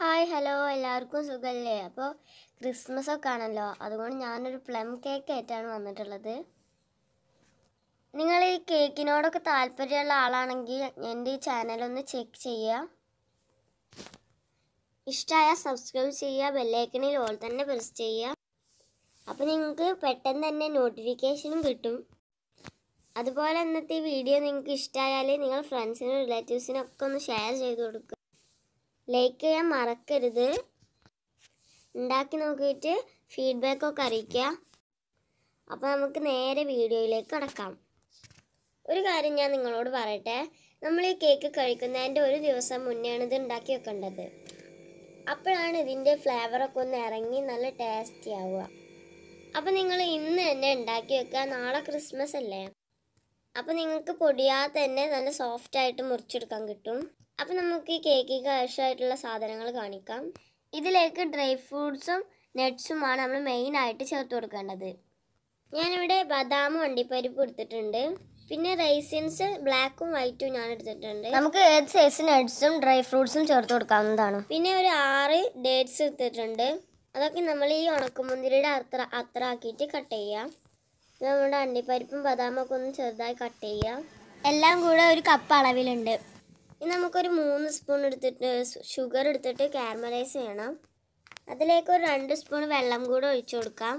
hi hello എല്ലാവർക്കും സുഖമല്ലേ അപ്പോൾ ക്രിസ്മസ് ഒക്കെ ആണല്ലോ അതുകൊണ്ട് ഞാനൊരു പ്ലം കേക്ക് ആയിട്ടാണ് വന്നിട്ടുള്ളത് നിങ്ങൾ ഈ കേക്കിനോടൊക്കെ താല്പര്യമുള്ള ആളാണെങ്കിൽ എൻ്റെ ഈ ചാനലൊന്ന് ചെക്ക് ചെയ്യുക ഇഷ്ടമായ സബ്സ്ക്രൈബ് ചെയ്യുക ബെല്ലൈക്കണിൽ ഓൾ തന്നെ പ്രസ് ചെയ്യുക അപ്പോൾ നിങ്ങൾക്ക് പെട്ടെന്ന് തന്നെ നോട്ടിഫിക്കേഷനും കിട്ടും അതുപോലെ ഇന്നത്തെ വീഡിയോ നിങ്ങൾക്ക് ഇഷ്ടമായാൽ നിങ്ങൾ ഫ്രണ്ട്സിനും റിലേറ്റീവ്സിനും ഒക്കെ ഒന്ന് ഷെയർ ചെയ്ത് കൊടുക്കുക ലൈക്ക് ചെയ്യാൻ മറക്കരുത് ഉണ്ടാക്കി നോക്കിയിട്ട് ഫീഡ്ബാക്കൊക്കെ അറിയിക്കുക അപ്പോൾ നമുക്ക് നേരെ വീഡിയോയിലേക്ക് കടക്കാം ഒരു കാര്യം ഞാൻ നിങ്ങളോട് പറയട്ടെ നമ്മൾ ഈ കേക്ക് കഴിക്കുന്നതിൻ്റെ ഒരു ദിവസം മുന്നെയാണ് ഇത് ഉണ്ടാക്കി വെക്കേണ്ടത് അപ്പോഴാണ് ഇതിൻ്റെ ഫ്ലേവറൊക്കെ ഒന്ന് ഇറങ്ങി നല്ല ടേസ്റ്റി ആവുക അപ്പോൾ നിങ്ങൾ ഇന്ന് തന്നെ ഉണ്ടാക്കി വെക്കുക നാളെ ക്രിസ്മസ് അല്ലേ അപ്പോൾ നിങ്ങൾക്ക് പൊടിയാതെ തന്നെ നല്ല സോഫ്റ്റായിട്ട് മുറിച്ചെടുക്കാൻ കിട്ടും അപ്പം നമുക്ക് ഈ കേക്കിക്ക് ആവശ്യമായിട്ടുള്ള സാധനങ്ങൾ കാണിക്കാം ഇതിലേക്ക് ഡ്രൈ ഫ്രൂട്ട്സും നട്ട്സുമാണ് നമ്മൾ മെയിനായിട്ട് ചേർത്ത് കൊടുക്കേണ്ടത് ഞാനിവിടെ ബദാമും അണ്ടിപ്പരിപ്പ് എടുത്തിട്ടുണ്ട് പിന്നെ റൈസിൻസ് ബ്ലാക്കും വൈറ്റും ഞാൻ എടുത്തിട്ടുണ്ട് നമുക്ക് ഏത് സൈസ് നട്ട്സും ഡ്രൈ ഫ്രൂട്ട്സും ചേർത്ത് കൊടുക്കാവുന്നതാണ് പിന്നെ ഒരു ആറ് ഡേറ്റ്സ് എടുത്തിട്ടുണ്ട് അതൊക്കെ നമ്മൾ ഈ ഉണക്കുമുന്തിരിയുടെ അത്ര അത്ര ആക്കിയിട്ട് കട്ട് ചെയ്യാം നമ്മുടെ അണ്ടിപ്പരിപ്പും ബദാമൊക്കെ ഒന്ന് ചെറുതായി കട്ട് ചെയ്യാം എല്ലാം കൂടെ ഒരു കപ്പ് അളവിലുണ്ട് ഇനി നമുക്കൊരു മൂന്ന് സ്പൂൺ എടുത്തിട്ട് ഷുഗർ എടുത്തിട്ട് കാരമലൈസ് ചെയ്യണം അതിലേക്ക് ഒരു രണ്ട് സ്പൂൺ വെള്ളം കൂടെ ഒഴിച്ചു കൊടുക്കാം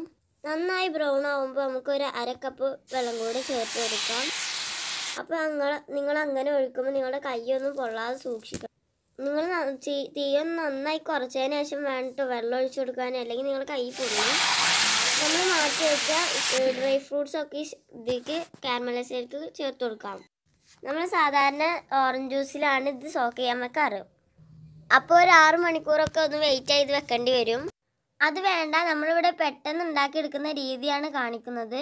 നന്നായി ബ്രൗൺ ആകുമ്പോൾ നമുക്കൊരു അര കപ്പ് വെള്ളം കൂടെ ചേർത്ത് കൊടുക്കാം അപ്പോൾ നിങ്ങൾ നിങ്ങൾ അങ്ങനെ ഒഴിക്കുമ്പോൾ നിങ്ങളുടെ കൈയൊന്നും പൊള്ളാതെ സൂക്ഷിക്കണം നിങ്ങൾ തീയൊന്ന് നന്നായി കുറച്ചതിന് ശേഷം വേണ്ടിട്ട് വെള്ളം ഒഴിച്ചു കൊടുക്കാൻ അല്ലെങ്കിൽ നിങ്ങൾ കൈ പൊള്ളും നമ്മൾ മാറ്റി വെച്ച ഡ്രൈ ഫ്രൂട്ട്സ് ഒക്കെ ഇതിലേക്ക് കാരമലൈസിലേക്ക് ചേർത്ത് കൊടുക്കാം നമ്മൾ സാധാരണ ഓറഞ്ച് ജ്യൂസിലാണ് ഇത് സോക്ക് ചെയ്യാൻ വെക്കാറ് അപ്പോൾ ഒരു ആറ് മണിക്കൂറൊക്കെ ഒന്ന് വെയിറ്റ് ചെയ്ത് വെക്കേണ്ടി വരും അത് വേണ്ട നമ്മളിവിടെ പെട്ടെന്ന് ഉണ്ടാക്കിയെടുക്കുന്ന രീതിയാണ് കാണിക്കുന്നത്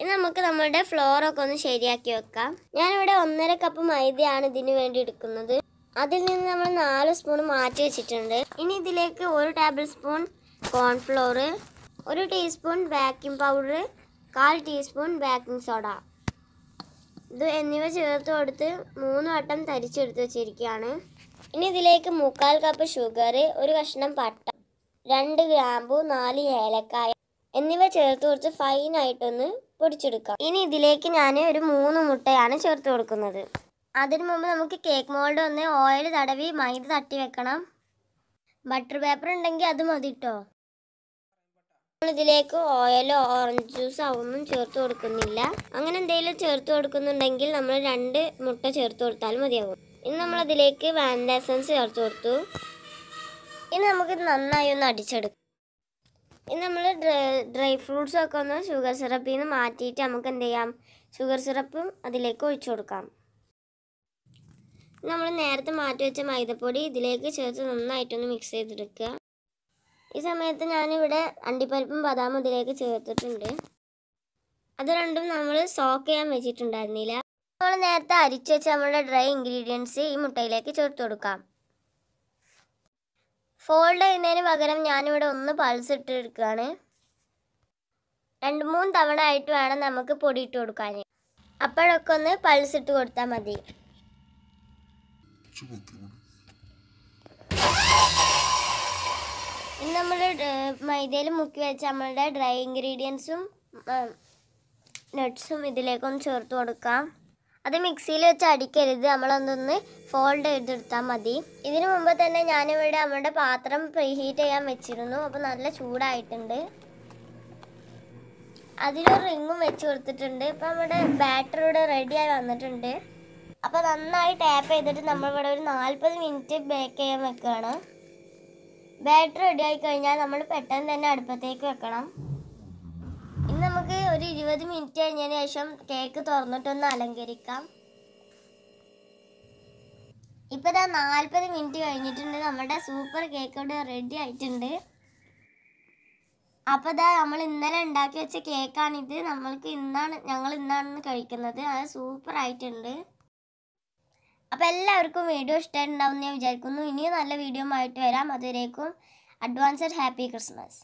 ഇനി നമുക്ക് നമ്മളുടെ ഫ്ലോറൊക്കെ ഒന്ന് ശരിയാക്കി വെക്കാം ഞാനിവിടെ ഒന്നര കപ്പ് മൈദയാണ് ഇതിന് വേണ്ടി എടുക്കുന്നത് അതിൽ നിന്ന് നമ്മൾ നാല് സ്പൂൺ മാറ്റി വെച്ചിട്ടുണ്ട് ഇനി ഇതിലേക്ക് ഒരു ടേബിൾ സ്പൂൺ കോൺഫ്ലോർ ഒരു ടീസ്പൂൺ ബേക്കിംഗ് പൗഡർ കാൽ ടീസ്പൂൺ ബേക്കിംഗ് സോഡ ഇത് എന്നിവ ചേർത്ത് കൊടുത്ത് മൂന്ന് വട്ടം തരിച്ചെടുത്ത് വെച്ചിരിക്കുകയാണ് ഇനി ഇതിലേക്ക് മുക്കാൽ കപ്പ് ഷുഗർ ഒരു കഷ്ണം പട്ട രണ്ട് ഗ്രാമ്പു നാല് ഏലക്കായ എന്നിവ ചേർത്ത് ഫൈൻ ഫൈനായിട്ടൊന്ന് പൊടിച്ചെടുക്കാം ഇനി ഇതിലേക്ക് ഞാൻ ഒരു മൂന്ന് മുട്ടയാണ് ചേർത്ത് കൊടുക്കുന്നത് അതിനു മുമ്പ് നമുക്ക് കേക്ക് മോൾഡ് ഒന്ന് ഓയിൽ തടവി മൈദ തട്ടി വെക്കണം ബട്ടർ പേപ്പർ ഉണ്ടെങ്കിൽ അത് മതിട്ടോ ഇതിലേക്ക് ഓയിലോ ഓറഞ്ച് ജ്യൂസോ ഒന്നും ചേർത്ത് കൊടുക്കുന്നില്ല അങ്ങനെ എന്തെങ്കിലും ചേർത്ത് കൊടുക്കുന്നുണ്ടെങ്കിൽ നമ്മൾ രണ്ട് മുട്ട ചേർത്ത് കൊടുത്താൽ മതിയാകും ഇനി നമ്മളതിലേക്ക് വാനില എസൻസ് ചേർത്ത് കൊടുത്തു ഇനി നമുക്ക് നന്നായി ഒന്ന് അടിച്ചെടുക്കും ഇനി നമ്മൾ ഡ്രൈ ഡ്രൈ ഫ്രൂട്ട്സൊക്കെ ഒന്ന് ഷുഗർ സിറപ്പിൽ നിന്ന് മാറ്റിയിട്ട് നമുക്ക് എന്ത് ചെയ്യാം ഷുഗർ സിറപ്പും അതിലേക്ക് ഒഴിച്ചു കൊടുക്കാം നമ്മൾ നേരത്തെ മാറ്റി വെച്ച മൈദപ്പൊടി ഇതിലേക്ക് ചേർത്ത് നന്നായിട്ടൊന്ന് മിക്സ് ചെയ്തെടുക്കുക ഈ സമയത്ത് ഞാനിവിടെ അണ്ടിപ്പരിപ്പും ബദാം ഇതിലേക്ക് ചേർത്തിട്ടുണ്ട് അത് രണ്ടും നമ്മൾ സോക്ക് ചെയ്യാൻ വെച്ചിട്ടുണ്ടായിരുന്നില്ല നമ്മൾ നേരത്തെ അരിച്ചു വെച്ച നമ്മുടെ ഡ്രൈ ഇൻഗ്രീഡിയൻസ് ഈ മുട്ടയിലേക്ക് ചേർത്ത് കൊടുക്കാം ഫോൾഡ് ചെയ്യുന്നതിന് പകരം ഞാനിവിടെ ഒന്ന് പൾസ് ഇട്ടെടുക്കുകയാണ് രണ്ട് മൂന്ന് തവണ ആയിട്ട് വേണം നമുക്ക് പൊടി ഇട്ട് കൊടുക്കാൻ അപ്പോഴൊക്കെ ഒന്ന് പൾസ് ഇട്ട് കൊടുത്താൽ മതി ഇന്ന് നമ്മൾ മൈദയിൽ മുക്കി വെച്ച നമ്മളുടെ ഡ്രൈ ഇൻഗ്രീഡിയൻസും നട്ട്സും ഇതിലേക്കൊന്ന് ചേർത്ത് കൊടുക്കാം അത് മിക്സിയിൽ വെച്ച് അടിക്കരുത് നമ്മളതൊന്ന് ഫോൾഡ് ചെയ്തെടുത്താൽ മതി ഇതിനു മുമ്പ് തന്നെ ഞാനിവിടെ നമ്മുടെ പാത്രം പ്രീഹീറ്റ് ചെയ്യാൻ വെച്ചിരുന്നു അപ്പോൾ നല്ല ചൂടായിട്ടുണ്ട് അതിലൊരു റിങ്ങും വെച്ച് കൊടുത്തിട്ടുണ്ട് ഇപ്പം നമ്മുടെ ബാറ്ററി ഇവിടെ റെഡിയായി വന്നിട്ടുണ്ട് അപ്പോൾ നന്നായി ടാപ്പ് ചെയ്തിട്ട് നമ്മളിവിടെ ഒരു നാൽപ്പത് മിനിറ്റ് ബേക്ക് ചെയ്യാൻ വെക്കുകയാണ് ബാറ്ററി റെഡി ആയി കഴിഞ്ഞാൽ നമ്മൾ പെട്ടെന്ന് തന്നെ അടുപ്പത്തേക്ക് വെക്കണം ഇനി നമുക്ക് ഒരു ഇരുപത് മിനിറ്റ് കഴിഞ്ഞതിന് ശേഷം കേക്ക് തുറന്നിട്ടൊന്ന് അലങ്കരിക്കാം ഇപ്പം ഇതാ നാൽപ്പത് മിനിറ്റ് കഴിഞ്ഞിട്ടുണ്ട് നമ്മുടെ സൂപ്പർ കേക്ക് ഇവിടെ റെഡി ആയിട്ടുണ്ട് അപ്പം ഇതാ നമ്മൾ ഇന്നലെ ഉണ്ടാക്കി വെച്ച കേക്കാണിത് നമ്മൾക്ക് ഇന്നാണ് ഞങ്ങൾ ഇന്നാണ് കഴിക്കുന്നത് അത് സൂപ്പർ ആയിട്ടുണ്ട് അപ്പോൾ എല്ലാവർക്കും വീഡിയോ ഇഷ്ടമായിട്ടുണ്ടാവും എന്ന് ഞാൻ വിചാരിക്കുന്നു ഇനിയും നല്ല വീഡിയോ ആയിട്ട് വരാം അതുവരേക്കും അഡ്വാൻസ്ഡ് ഹാപ്പി ക്രിസ്മസ്